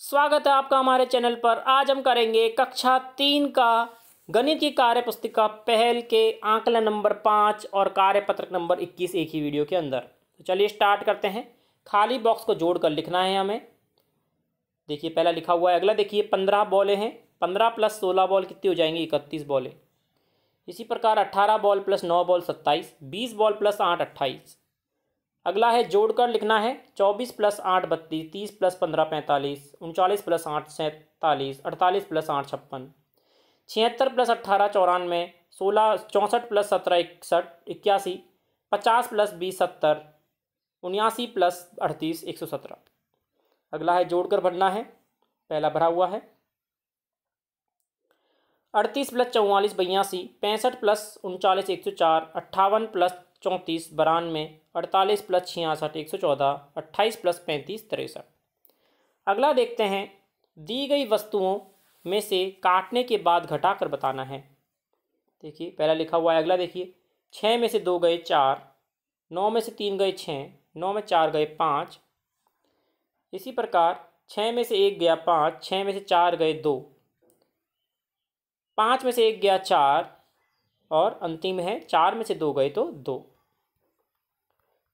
स्वागत है आपका हमारे चैनल पर आज हम करेंगे कक्षा तीन का गणित की कार्य पुस्तिका पहल के आंकलन नंबर पाँच और कार्यपत्रक नंबर इक्कीस एक ही वीडियो के अंदर तो चलिए स्टार्ट करते हैं खाली बॉक्स को जोड़ कर लिखना है हमें देखिए पहला लिखा हुआ है अगला देखिए पंद्रह बॉले हैं पंद्रह प्लस सोलह बॉल कितनी हो जाएंगी इकतीस बॉले इसी प्रकार अट्ठारह बॉल प्लस नौ बॉल सत्ताईस बीस बॉल प्लस आठ अट्ठाईस अगला है जोड़कर लिखना है चौबीस प्लस आठ बत्तीस तीस प्लस पंद्रह पैंतालीस उनचालीस प्लस आठ सैंतालीस अड़तालीस प्लस आठ छप्पन छिहत्तर प्लस अट्ठारह चौरानवे सोलह चौंसठ प्लस सत्रह इकसठ इक्यासी पचास प्लस बीस सत्तर उन्यासी प्लस अड़तीस एक सौ सत्रह अगला है जोड़कर भरना है पहला भरा हुआ है अड़तीस प्लस चौवालीस बयासी पैंसठ प्लस उनचालीस एक सौ चार अट्ठावन प्लस चौंतीस बरानवे अड़तालीस प्लस छियासठ एक सौ चौदह अट्ठाईस प्लस पैंतीस तिरसठ अगला देखते हैं दी गई वस्तुओं में से काटने के बाद घटाकर बताना है देखिए पहला लिखा हुआ है अगला देखिए छः में से दो गए चार नौ में से तीन गए छः नौ में चार गए पाँच इसी प्रकार छः में से एक गया पाँच छः में से चार गए दो पाँच में से एक गया चार और अंतिम है चार में से दो गए तो दो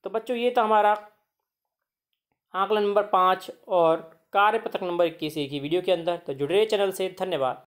तो बच्चों ये था हमारा आंकलन नंबर पाँच और कार्यपत्रक नंबर इक्कीस एक ही वीडियो के अंदर तो जुड़े रहे चैनल से धन्यवाद